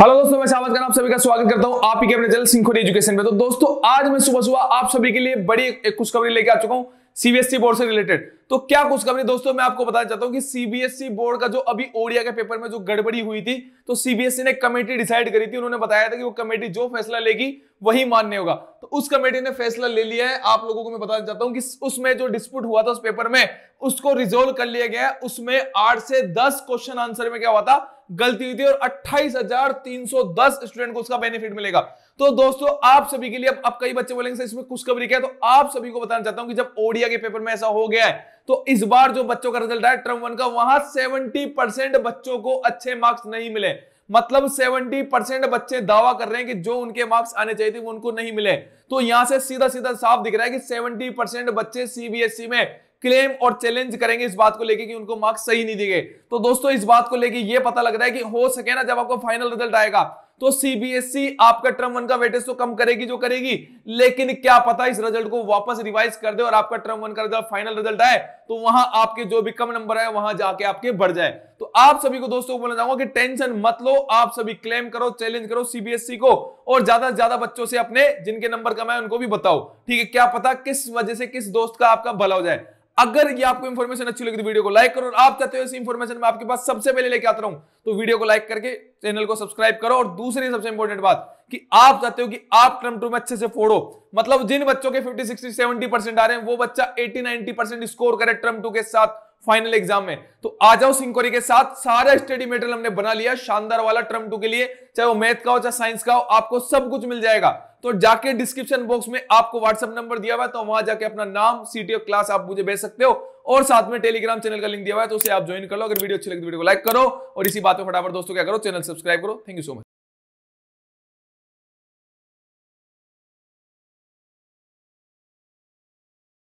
hello दोस्तों मैं सावत आप सभी का स्वागत करता हूं आप ही के अपने चैनल सिंखोनी एजुकेशन में तो दोस्तों आज मैं सुबह सुबह आप सभी के लिए बड़ी एक खुशखबरी लेके आ चुका हूं सीबीएसई बोर्ड e से रिलेटेड तो क्या खुशखबरी दोस्तों मैं आपको बताना चाहता हूं कि सीबीएसई बोर्ड e का जो अभी ओडिया के पेपर में जो गड़बड़ी हुई थी तो सीबीएसई e ने कमेटी डिसाइड करी थी उन्होंने बताया था कि वो कमेटी जो फैसला लेगी वही मान्य होगा तो उस कमेटी ने फैसला ले लिया है आप लोगों को मैं बताना चाहता हूँ कि उसमें जो डिस्प्यूट हुआ था उस पेपर में उसको रिजोल्व कर लिया गया उसमें आठ से दस क्वेश्चन आंसर में क्या हुआ था गलती हुई थी और 28,310 स्टूडेंट को उसका बेनिफिट मिलेगा तो दोस्तों आप सभी के लिए अब कई बच्चे बोलेंगे इसमें कुछ खुशखबरी क्या है तो आप सभी को बताना चाहता हूं कि जब ओडिया के पेपर में ऐसा हो गया है तो इस बार जो बच्चों का रिजल्ट आया ट्रम वन का वहां सेवेंटी बच्चों को अच्छे मार्क्स नहीं मिले मतलब 70 परसेंट बच्चे दावा कर रहे हैं कि जो उनके मार्क्स आने चाहिए थे वो उनको नहीं मिले तो यहां से सीधा सीधा साफ दिख रहा है कि 70 परसेंट बच्चे सीबीएसई e में क्लेम और चैलेंज करेंगे इस बात को लेके कि उनको मार्क्स सही नहीं दिए तो दोस्तों इस बात को लेके ये पता लग रहा है कि हो सके ना जब आपको फाइनल रिजल्ट आएगा तो सीबीएसई e आपका टर्म वन का वेटेज तो कम करेगी जो करेगी लेकिन क्या पता इस रिजल्ट को वापस रिवाइज कर दे और आपका टर्म वन का रिजल्ट फाइनल रिजल्ट आए तो वहां आपके जो भी कम नंबर है वहां जाके आपके बढ़ जाए तो आप सभी को दोस्तों बोलना चाहूंगा कि टेंशन मत लो आप सभी क्लेम करो चैलेंज करो सीबीएसई e को और ज्यादा से ज्यादा बच्चों से अपने जिनके नंबर कम है उनको भी बताओ ठीक है क्या पता किस वजह से किस दोस्त का आपका भला हो जाए अगर ये आपको इंफॉर्मेशन अच्छी लगी तो वीडियो को लाइक करो और आप चाहते हो इस इन्फॉर्मेशन में आपके पास सबसे पहले लेके आता हूं तो वीडियो को लाइक करके चैनल को सब्सक्राइब करो और दूसरी सबसे इंपॉर्टेंट बात कि आप चाहते हो कि आप ट्रम टू में अच्छे से फोड़ो मतलब जिन बच्चों के फिफ्टी सिक्सटी सेवेंटी परसेंट आ रहे हैं वो बच्चा एटी नाइनटी परसेंट स्कोर करे ट्रम टू के साथ फाइनल एग्जाम में तो आ जाओ सिंकोरी के साथ सारा स्टडी मेटेरियल हमने बना लिया शानदार वाला टर्म टू के लिए चाहे वो मैथ का हो चाहे साइंस का हो आपको सब कुछ मिल जाएगा तो जाके डिस्क्रिप्शन बॉक्स में आपको व्हाट्सएप नंबर दिया हुआ है तो वहां जाके अपना नाम सीटी क्लास आप मुझे भेज सकते हो और साथ में टेलीग्राम चैनल का लिंक दिया हुआ है तो उसे आप ज्वाइन कर लो अगर वीडियो अच्छी लगी तो वीडियो को लाइक करो और इसी बात में फटाफट दोस्तों क्या करो चैनल सब्सक्राइब करो थैंक यू सो मच